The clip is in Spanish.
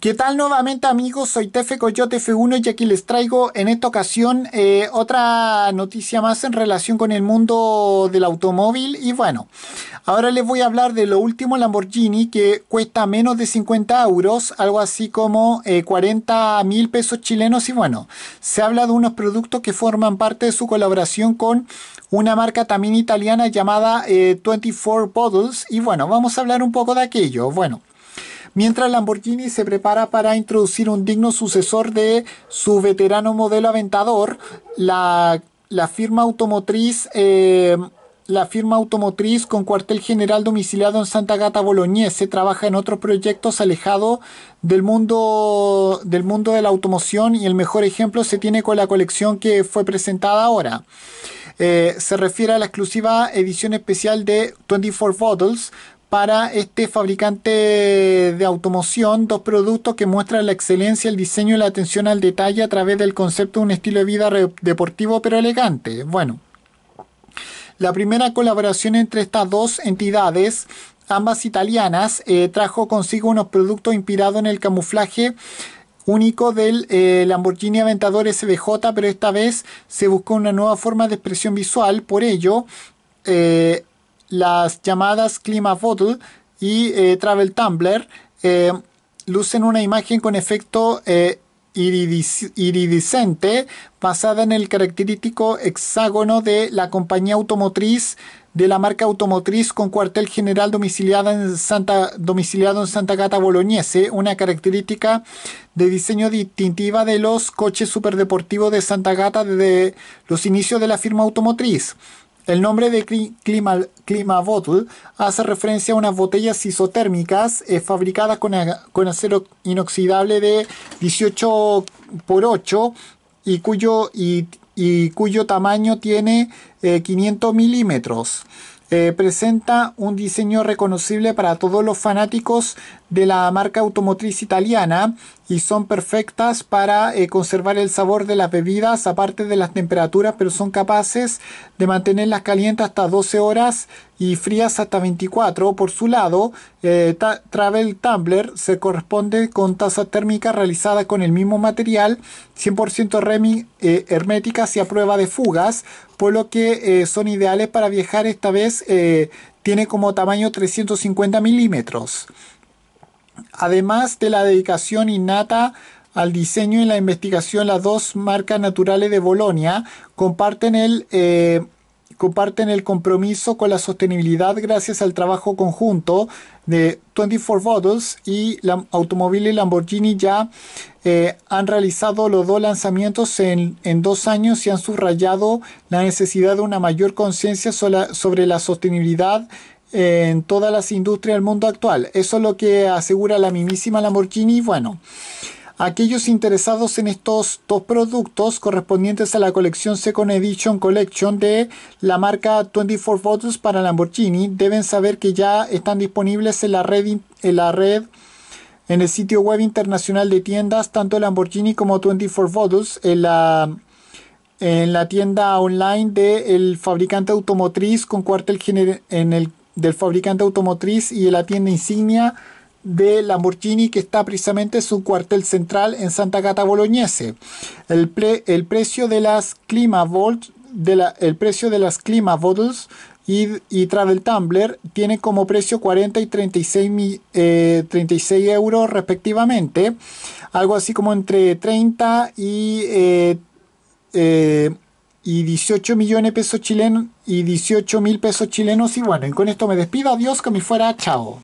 ¿Qué tal nuevamente amigos? Soy Tefe Coyote F1 y aquí les traigo en esta ocasión eh, otra noticia más en relación con el mundo del automóvil y bueno, ahora les voy a hablar de lo último Lamborghini que cuesta menos de 50 euros, algo así como 40 eh, mil pesos chilenos y bueno, se habla de unos productos que forman parte de su colaboración con una marca también italiana llamada 24 eh, Bottles y bueno, vamos a hablar un poco de aquello, bueno mientras Lamborghini se prepara para introducir un digno sucesor de su veterano modelo Aventador, la, firma automotriz... Eh, la firma automotriz con cuartel general domiciliado en Santa Gata se trabaja en otros proyectos alejados del mundo, del mundo de la automoción y el mejor ejemplo se tiene con la colección que fue presentada ahora. Eh, se refiere a la exclusiva edición especial de 24 Bottles, para este fabricante de automoción dos productos que muestran la excelencia, el diseño y la atención al detalle a través del concepto de un estilo de vida deportivo pero elegante. Bueno, la primera colaboración entre estas dos entidades, ambas italianas, eh, trajo consigo unos productos inspirados en el camuflaje único del eh, Lamborghini Aventador SBJ, pero esta vez se buscó una nueva forma de expresión visual, por ello... Eh, las llamadas Climafoto y eh, Travel Tumblr eh, lucen una imagen con efecto eh, iridiscente basada en el característico hexágono de la compañía automotriz de la marca automotriz con cuartel general domiciliado en Santa, domiciliado en Santa Gata Boloñese una característica de diseño distintiva de los coches superdeportivos de Santa Gata desde los inicios de la firma automotriz. El nombre de clima, clima Bottle hace referencia a unas botellas isotérmicas eh, fabricadas con, acero inoxidable de 18 por 8 y cuyo, y, cuyo tamaño tiene 500 eh, milímetros. Eh, presenta un diseño reconocible para todos los fanáticos de la marca automotriz italiana y son perfectas para eh, conservar el sabor de las bebidas aparte de las temperaturas pero son capaces de mantenerlas calientes hasta 12 horas y frías hasta 24 por su lado, eh, Travel Tumbler se corresponde con tazas térmicas realizadas con el mismo material, 100% remi eh, herméticas y a prueba de fugas, por lo que eh, son ideales para viajar esta vez, tiene como tamaño 350 milímetros. Además de la dedicación innata al diseño y la investigación, las dos marcas naturales de Bolonia comparten el comparten el compromiso con la sostenibilidad gracias al trabajo conjunto de 24 Bottles y la Automóvil Lamborghini ya eh, han realizado los dos lanzamientos en, en, dos años y han subrayado la necesidad de una mayor conciencia sobre la sostenibilidad en todas las industrias del mundo actual. Eso es lo que asegura la mismísima Lamborghini. Bueno, Aquellos interesados en estos dos productos correspondientes a la colección Second Edition Collection de la marca 24 Votos para Lamborghini deben saber que ya están disponibles en la red, en el sitio web internacional de tiendas, tanto Lamborghini como 24 Votos en la, en la tienda online del fabricante automotriz con cuartel en el, del fabricante automotriz y en la tienda insignia de Lamborghini que está precisamente en su cuartel central en Santa Cata Bolognese. El, el precio de las de el precio de las Clima Bottles y, Travel Tumbler tiene como precio 40 y 36, 36 eh, euros respectivamente, algo así como entre 30 y, eh, eh, y 18 millones de pesos chilenos y 18 mil pesos chilenos. Y bueno, con esto me despido, adiós, que me fuera, chao.